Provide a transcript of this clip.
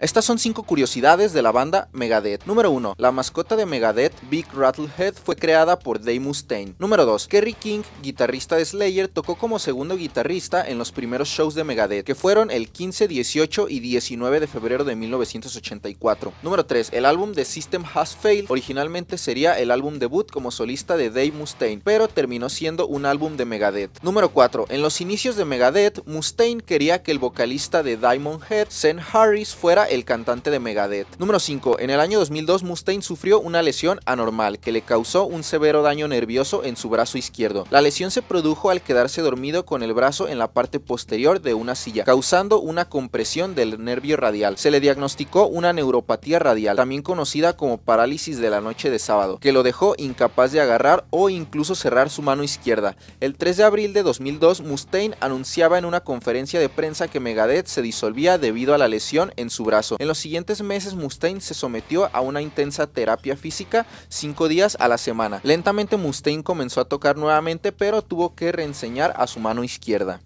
Estas son 5 curiosidades de la banda Megadeth. Número 1. La mascota de Megadeth, Big Rattlehead, fue creada por Dave Mustaine. Número 2. Kerry King, guitarrista de Slayer, tocó como segundo guitarrista en los primeros shows de Megadeth, que fueron el 15, 18 y 19 de febrero de 1984. Número 3. El álbum de System Has Failed originalmente sería el álbum debut como solista de Dave Mustaine, pero terminó siendo un álbum de Megadeth. Número 4. En los inicios de Megadeth, Mustaine quería que el vocalista de Diamond Head, Zen Harris, fuera el cantante de Megadeth. Número 5. En el año 2002, Mustaine sufrió una lesión anormal que le causó un severo daño nervioso en su brazo izquierdo. La lesión se produjo al quedarse dormido con el brazo en la parte posterior de una silla, causando una compresión del nervio radial. Se le diagnosticó una neuropatía radial, también conocida como parálisis de la noche de sábado, que lo dejó incapaz de agarrar o incluso cerrar su mano izquierda. El 3 de abril de 2002, Mustaine anunciaba en una conferencia de prensa que Megadeth se disolvía debido a la lesión en su brazo en los siguientes meses Mustaine se sometió a una intensa terapia física 5 días a la semana. Lentamente Mustaine comenzó a tocar nuevamente pero tuvo que reenseñar a su mano izquierda.